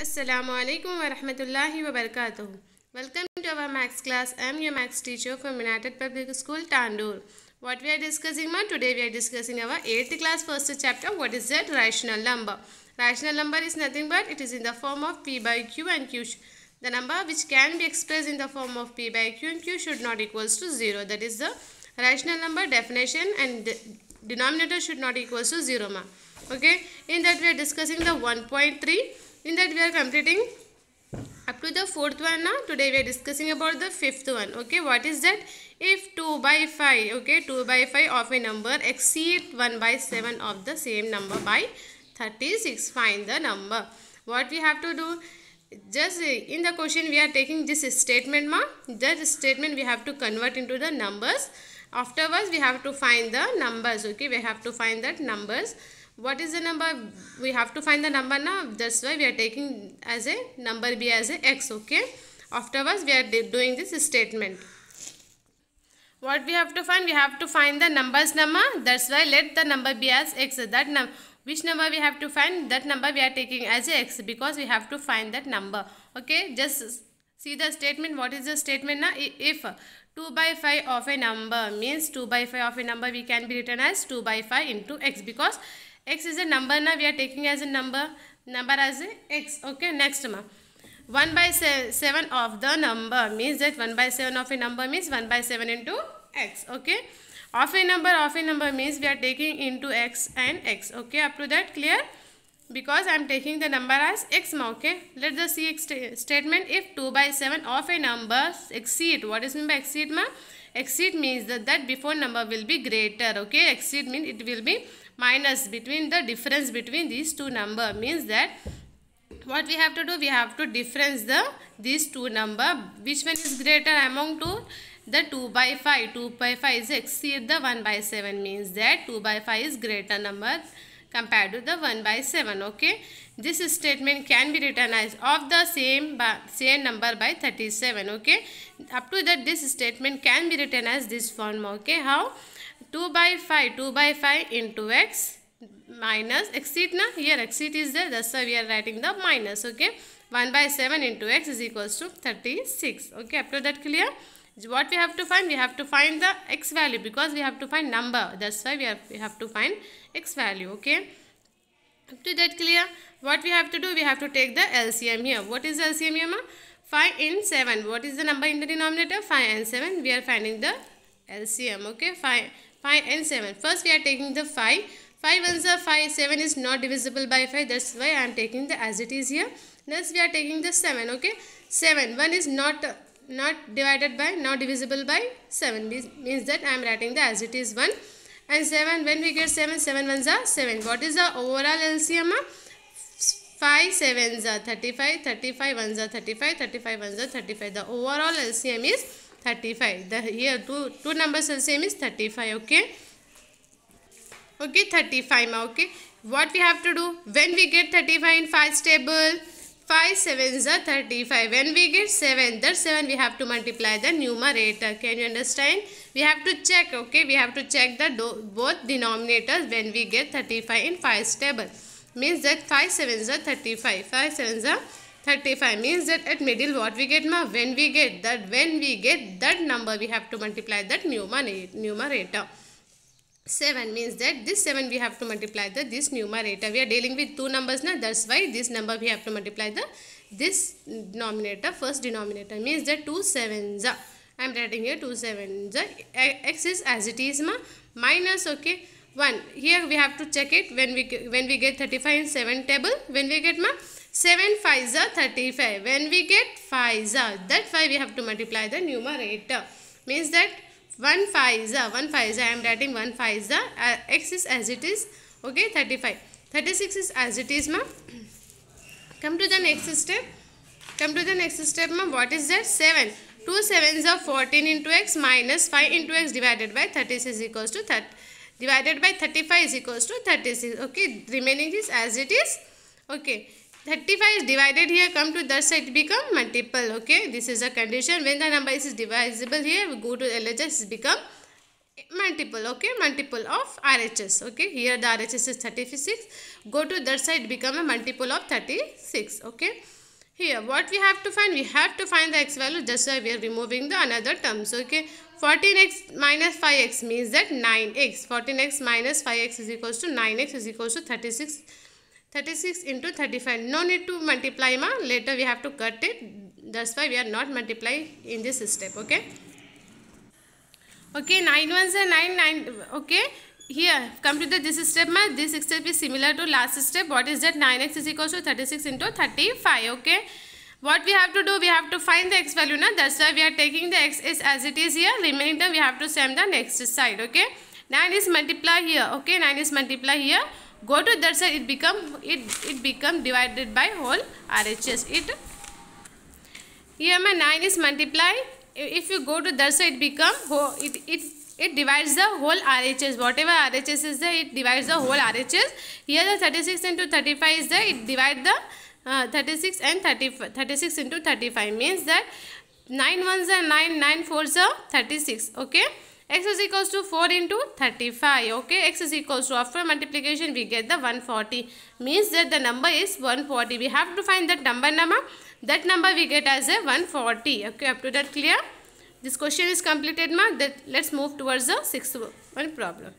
असलकम वरहि वरक welcome to our maths class I am your maths teacher from United Public School Tandur what we are discussing मैं today we are discussing our eighth class first chapter what is that rational number rational number is nothing but it is in the form of p by q and q the number which can be express in the form of p by q and q should not equals to zero that is the rational number definition and denominator should not equals to zero मा okay in that we are discussing the one point three in that we are completing up to the fourth one now today we are discussing about the fifth one okay what is that if 2 by 5 okay 2 by 5 of a number exceed 1 by 7 of the same number by 36 find the number what we have to do just uh, in the question we are taking this statement ma that statement we have to convert into the numbers afterwards we have to find the numbers okay we have to find that numbers what is the number we have to find the number now that's why we are taking as a number b as a x okay afterwards we are doing this statement what we have to find we have to find the numbers number that's why let the number be as x that num which number we have to find that number we are taking as x because we have to find that number okay just see the statement what is the statement now if 2 by 5 of a number means 2 by 5 of a number we can be written as 2 by 5 into x because x is a number now we are taking as a number number as a x okay next one. 1 by 7 of the number means that 1 by 7 of a number means 1 by 7 into x okay of a number of a number means we are taking into x and x okay up to that clear because I am taking the number as x now, okay. Let the C X statement if 2 by 7 of a number exceed. What is mean by exceed ma? Exceed means that, that before number will be greater, okay. Exceed means it will be minus between the difference between these two number means that what we have to do? We have to difference the these two number. Which one is greater among two? the 2 by 5. 2 by 5 is exceed the 1 by 7 means that 2 by 5 is greater number compared to the 1 by 7 okay this statement can be written as of the same by, same number by 37 okay up to that this statement can be written as this form okay how 2 by 5 2 by 5 into x minus exit na here exit is there that's why we are writing the minus okay 1 by 7 into x is equals to 36 okay up to that clear what we have to find? We have to find the x value because we have to find number. That's why we have, we have to find x value. Okay. Up to that clear? What we have to do? We have to take the LCM here. What is LCM here? Ma? 5 and 7. What is the number in the denominator? 5 and 7. We are finding the LCM. Okay. 5, 5 and 7. First we are taking the 5. 5 ones are 5. 7 is not divisible by 5. That's why I am taking the as it is here. Next we are taking the 7. Okay. 7. 1 is not not divided by, not divisible by 7 means, means that I am writing the as it is 1 and 7 when we get 7 7 ones are 7 what is the overall LCM 5 sevens are 35 35 ones are 35 35 ones are 35 the overall LCM is 35 the here two two numbers LCM is 35 okay okay 35 okay what we have to do when we get 35 in 5 table 5 sevens are 35. When we get 7, that 7 we have to multiply the numerator. Can you understand? We have to check, okay? We have to check the both denominators when we get 35 in five table. Means that 5 sevens are 35. 5 sevens are 35 means that at middle what we get ma when we get that when we get that number we have to multiply that numerator 7 means that this 7 we have to multiply the this numerator. We are dealing with two numbers now. That's why this number we have to multiply the this denominator first denominator means that 2 sevens. I am writing here 2 sevens. X is as it is ma minus okay 1. Here we have to check it when we when we get 35 in 7 table when we get ma 7 5 35 when we get 5 that's why we have to multiply the numerator means that 1 5 is 1 5 is I am writing 1 5 is the uh, x is as it is okay 35 36 is as it is ma come to the next step come to the next step ma what is that 7 2 sevens are 14 into x minus 5 into x divided by 36 is equals to 30 divided by 35 is equals to 36 okay remaining is as it is okay 35 is divided here come to that side become multiple okay this is a condition when the number is divisible here we go to LHS become multiple okay multiple of RHS okay here the RHS is 36 go to that side become a multiple of 36 okay here what we have to find we have to find the x value that's why we are removing the another terms okay 14x minus 5x means that 9x 14x minus 5x is equals to 9x is equals to 36 36 into 35 no need to multiply ma later we have to cut it that's why we are not multiply in this step okay okay 9 ones are 9 9 okay here come to the this step ma this step is similar to last step what is that 9x is equal to 36 into 35 okay what we have to do we have to find the x value na that's why we are taking the x is as it is here remaining term we have to sum the next side okay 9 is multiply here okay 9 is multiply here go to that side it become it it become divided by whole RHS it here my 9 is multiply if you go to that side it become whole, it it it divides the whole RHS whatever RHS is there it divides the whole RHS here the 36 into 35 is there it divide the uh, 36 and 35 36 into 35 means that 9 ones are 9 9 fours are 36 okay x is equals to 4 into 35 okay x is equals to after multiplication we get the 140 means that the number is 140 we have to find that number number that number we get as a 140 okay up to that clear this question is completed ma that let's move towards the sixth one problem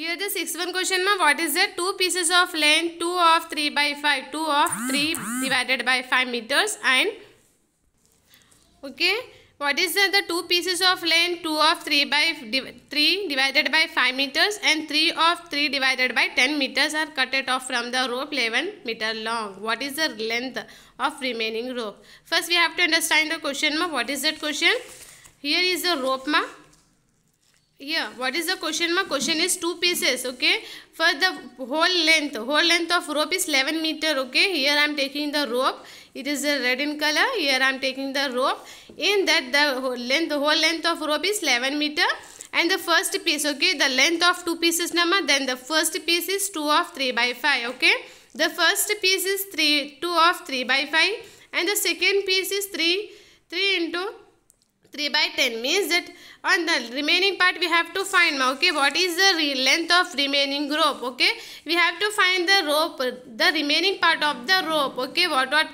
here the sixth one question ma what is that two pieces of length 2 of 3 by 5 2 of 3 divided by 5 meters and okay what is The two pieces of length, 2 of 3 by 3 divided by 5 meters and 3 of 3 divided by 10 meters are cut it off from the rope 11 meter long. What is the length of remaining rope? First we have to understand the question Ma, What is that question? Here is the rope ma. here what is the question mark question is two pieces okay for the whole length whole length of rope is 11 meter okay here i am taking the rope it is red in color here i am taking the rope in that the whole length the whole length of rope is 11 meter and the first piece okay the length of two pieces number then the first piece is 2 of 3 by 5 okay the first piece is 3 2 of 3 by 5 and the second piece is 3 3 into 3 by 10 means that on the remaining part we have to find okay what is the length of remaining rope okay we have to find the rope the remaining part of the rope okay what what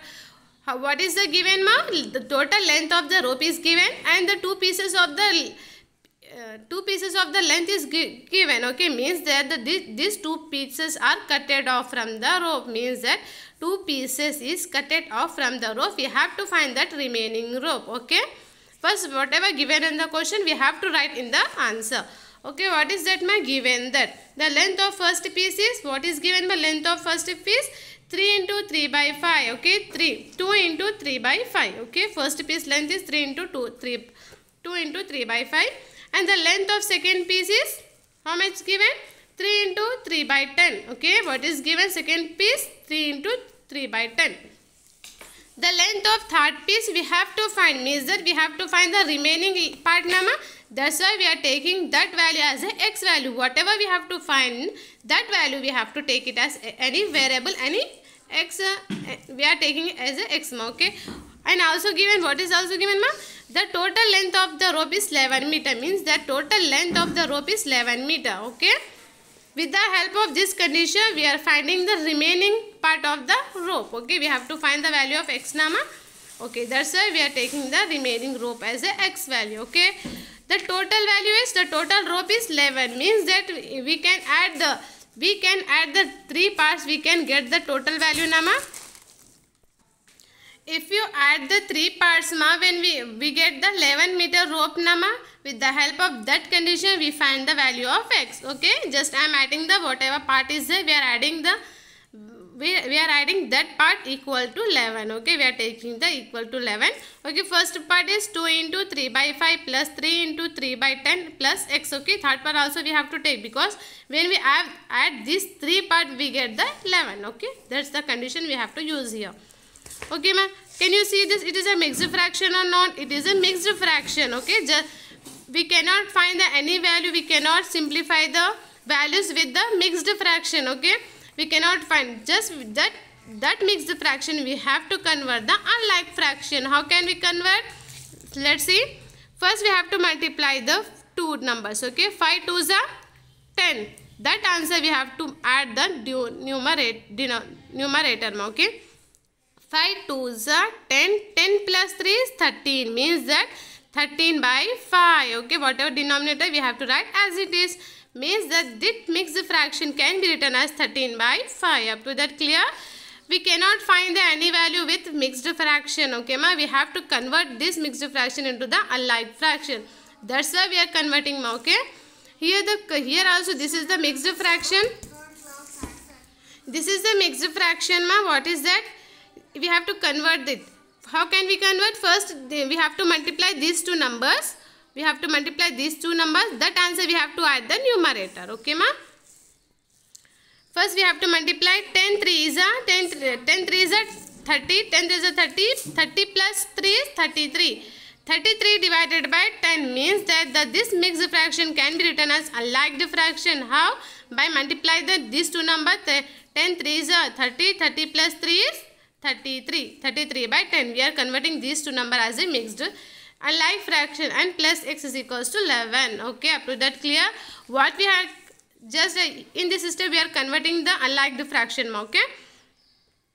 how, what is the given ma? The total length of the rope is given and the two pieces of the uh, two pieces of the length is gi given okay means that the, this, these two pieces are cutted off from the rope means that two pieces is cutted off from the rope we have to find that remaining rope okay first whatever given in the question we have to write in the answer okay what is that my given that the length of first piece is what is given by length of first piece 3 into 3 by 5 okay 3 2 into 3 by 5 okay first piece length is 3 into 2 3 2 into 3 by 5 and the length of second piece is how much given 3 into 3 by 10 okay what is given second piece 3 into 3 by 10 the length of third piece we have to find means that we have to find the remaining part number that's why we are taking that value as a x value. Whatever we have to find, that value we have to take it as any variable, any x, uh, eh, we are taking as a x, okay. And also given, what is also given, ma, The total length of the rope is 11 meter, means the total length of the rope is 11 meter, okay. With the help of this condition, we are finding the remaining part of the rope, okay. We have to find the value of x, ma. Okay, that's why we are taking the remaining rope as a x value, okay the total value is the total rope is 11 means that we can add the we can add the three parts we can get the total value nama if you add the three parts ma when we we get the 11 meter rope nama with the help of that condition we find the value of x okay just i am adding the whatever part is there we are adding the we, we are adding that part equal to 11 okay we are taking the equal to 11 okay first part is 2 into 3 by 5 plus 3 into 3 by 10 plus x okay third part also we have to take because when we add, add this three part we get the 11 okay that's the condition we have to use here okay ma'am can you see this it is a mixed fraction or not it is a mixed fraction okay just we cannot find the any value we cannot simplify the values with the mixed fraction okay we cannot find just that that makes the fraction we have to convert the unlike fraction how can we convert let's see first we have to multiply the two numbers okay 5 is a 10 that answer we have to add the numerator okay 5 2s are 10 10 plus 3 is 13 means that 13 by 5 okay whatever denominator we have to write as it is means that this mixed fraction can be written as 13 by 5 up to that clear we cannot find the any value with mixed fraction okay ma we have to convert this mixed fraction into the unlike fraction that's why we are converting ma okay here the here also this is the mixed fraction this is the mixed fraction ma what is that we have to convert it how can we convert first we have to multiply these two numbers we have to multiply these two numbers. That answer we have to add the numerator. Okay, ma? First, we have to multiply 10 3 is a 10, 10 3 is a 30, 10 3 is a 30, 30 plus 3 is 33. 33 divided by 10 means that the, this mixed fraction can be written as a like fraction. How? By multiplying the, these two numbers, 10 3 is a 30, 30 plus 3 is 33. 33 by 10. We are converting these two numbers as a mixed and like fraction and plus x is equals to 11 okay up to that clear what we had just uh, in this step we are converting the unlike the fraction okay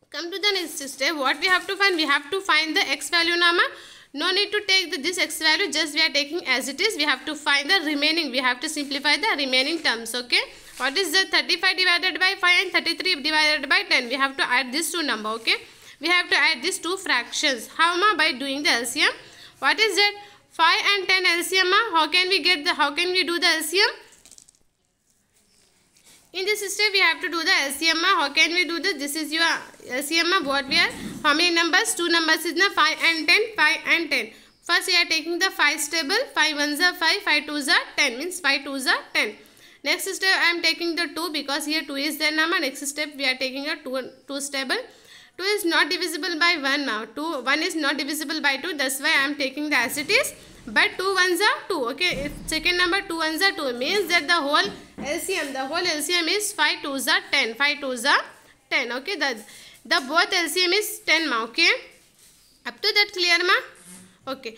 come to the next step what we have to find we have to find the x value nama no need to take the, this x value just we are taking as it is we have to find the remaining we have to simplify the remaining terms okay what is the 35 divided by 5 and 33 divided by 10 we have to add these two number okay we have to add these two fractions how am i by doing the lcm what is that? 5 and 10 LCM. How can we get the, how can we do the LCM? In this step, we have to do the LCM. How can we do this? This is your LCM. What we are? How many numbers? Two numbers is now 5 and 10, 5 and 10. First, we are taking the 5 table. 5 ones are 5, 5 twos are 10. Means 5 twos are 10. Next step, I am taking the 2 because here 2 is the number. Next step, we are taking a 2, 2 table. 2 is not divisible by 1 now. 2, 1 is not divisible by 2. That's why I am taking the as it is. But 2 ones are 2. Okay. Second number 2 ones are 2. Means that the whole LCM, the whole LCM is 5 2s are 10. 5 2s are 10. Okay. The, the both LCM is 10 ma. Okay. Up to that clear ma? Okay.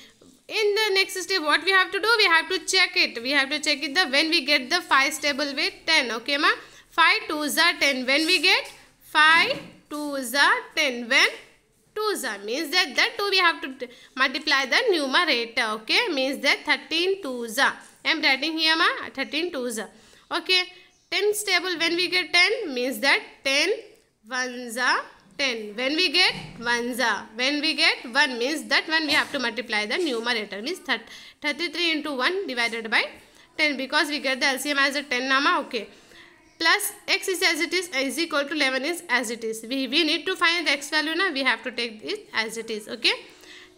In the next step what we have to do? We have to check it. We have to check it the when we get the 5 stable with 10. Okay ma. 5 2s are 10. When we get 5 2 is 10 when 2 is means that that 2 we have to multiply the numerator okay means that 13 2 is a I am writing here ma 13 2 is a okay ten stable when we get 10 means that 10 1s are 10 when we get 1s are when we get 1 means that one we have to multiply the numerator means 33 into 1 divided by 10 because we get the LCM as a 10 nama okay plus x is as it is is equal to 11 is as it is we, we need to find the x value now we have to take this as it is okay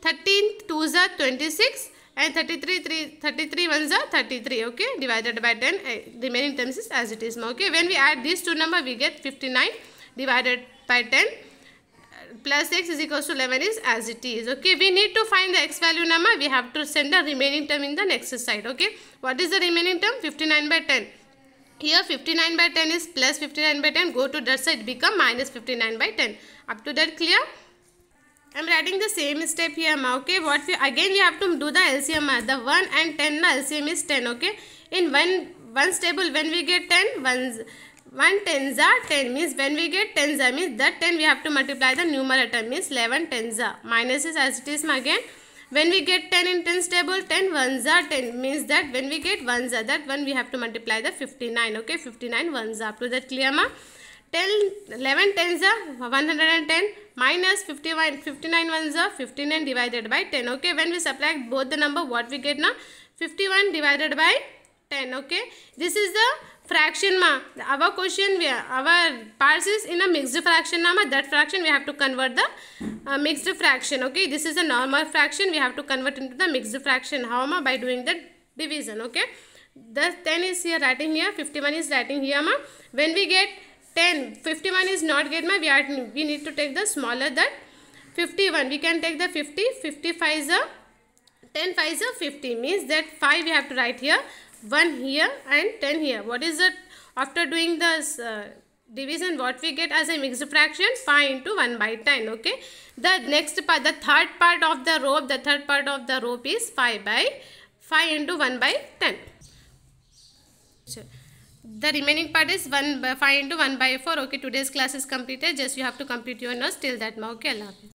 13 2s are 26 and 33 3 33 ones are 33 okay divided by 10 uh, remaining terms is as it is okay when we add these two number we get 59 divided by 10 uh, plus x is equals to 11 is as it is okay we need to find the x value number we have to send the remaining term in the next side okay what is the remaining term 59 by 10 here 59 by 10 is plus 59 by 10. Go to that side become minus 59 by 10. Up to that clear? I am writing the same step here. Okay. What we again we have to do the LCM. The 1 and 10 na LCM is 10. Okay. In one table when we get 10 ones 1 tens are 10 means when we get tens are means that 10 we have to multiply the numerator means 11 tens are minus is as it is again when we get 10 in 10's table 10 ones are 10 means that when we get ones are that one we have to multiply the 59 okay 59 ones are up to that clear ma 10 11 tens are 110 minus 51 59 ones are 59 divided by 10 okay when we subtract both the number what we get now 51 divided by 10 okay this is the Fraction ma, our question we our parts is in a mixed fraction ma that fraction we have to convert the uh, mixed fraction okay this is a normal fraction we have to convert into the mixed fraction how ma by doing the division okay the 10 is here writing here 51 is writing here ma when we get 10 51 is not get ma we are we need to take the smaller that 51 we can take the 50 55 is a 10 5 is a 50 means that 5 we have to write here 1 here and 10 here. What is it? After doing this uh, division, what we get as a mixed fraction? 5 into 1 by 10, okay? The next part, the third part of the rope, the third part of the rope is 5 by 5 into 1 by 10. So, the remaining part is 1 by 5 into 1 by 4. Okay, today's class is completed. Just you have to complete your notes till that. Okay, Allah